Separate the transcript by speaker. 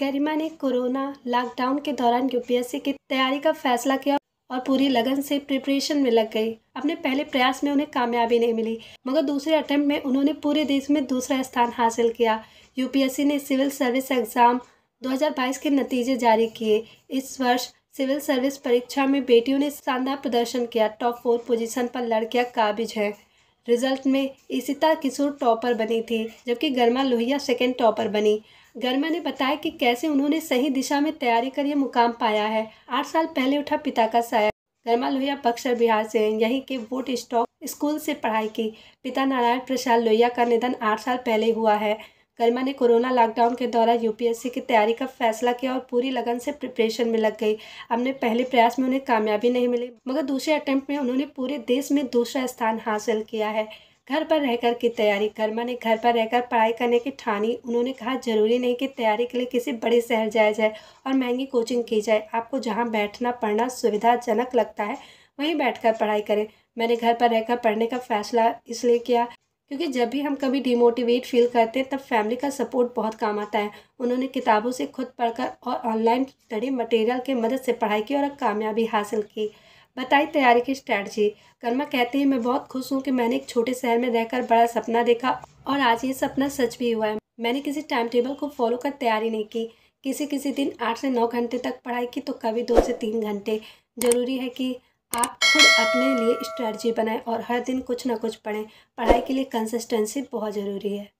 Speaker 1: गरिमा ने corona lockdown के दौरान यूपीएससी की तैयारी का फैसला किया और पूरी लगन से प्रिपरेशन में लग गई अपने पहले प्रयास में उन्हें कामयाबी नहीं मिली मगर दूसरे अटेम्प्ट में उन्होंने पूरे देश में दूसरा स्थान हासिल किया यूपीएससी ने सिविल सर्विस एग्ज़ाम 2022 के नतीजे जारी किए इस वर्ष सिविल सर्विस परीक्षा में बेटियों ने शानदार प्रदर्शन किया टॉप फोर पोजिशन पर लड़कियाँ काबिज हैं रिजल्ट में इसिता किशोर टॉपर बनी थी जबकि गर्मा लोहिया सेकेंड टॉपर बनी गर्मा ने बताया कि कैसे उन्होंने सही दिशा में तैयारी कर ये मुकाम पाया है आठ साल पहले उठा पिता का साया गर्मा लोहिया बक्सर बिहार से यहीं के वोट स्टॉक स्कूल से पढ़ाई की पिता नारायण प्रसाद लोहिया का निधन आठ साल पहले हुआ है गर्मा ने कोरोना लॉकडाउन के दौरान यूपीएससी की तैयारी का फैसला किया और पूरी लगन से प्रिपरेशन में लग गई अपने पहले प्रयास में उन्हें कामयाबी नहीं मिली मगर दूसरे अटैम्प्ट में उन्होंने पूरे देश में दूसरा स्थान हासिल किया है घर पर रहकर की तैयारी कर्मा ने घर पर रहकर पढ़ाई करने की ठानी उन्होंने कहा जरूरी नहीं कि तैयारी के लिए किसी बड़े शहर जाया जाए और महंगी कोचिंग की जाए आपको जहाँ बैठना पढ़ना सुविधाजनक लगता है वहीं बैठकर पढ़ाई करें मैंने घर पर रहकर पढ़ने का फैसला इसलिए किया क्योंकि जब भी हम कभी डिमोटिवेट फील करते हैं तब फैमिली का सपोर्ट बहुत काम आता है उन्होंने किताबों से खुद पढ़कर और ऑनलाइन स्टडी मटेरियल के मदद से पढ़ाई की और कामयाबी हासिल की बताई तैयारी की स्ट्रैटी कर्मा कहती है मैं बहुत खुश हूँ कि मैंने एक छोटे शहर में रहकर बड़ा सपना देखा और आज ये सपना सच भी हुआ है मैंने किसी टाइम टेबल को फॉलो कर तैयारी नहीं की किसी किसी दिन आठ से नौ घंटे तक पढ़ाई की तो कभी दो से तीन घंटे ज़रूरी है कि आप खुद अपने लिए स्ट्रैटी बनाएं और हर दिन कुछ ना कुछ पढ़ें पढ़ाई के लिए कंसिस्टेंसी बहुत ज़रूरी है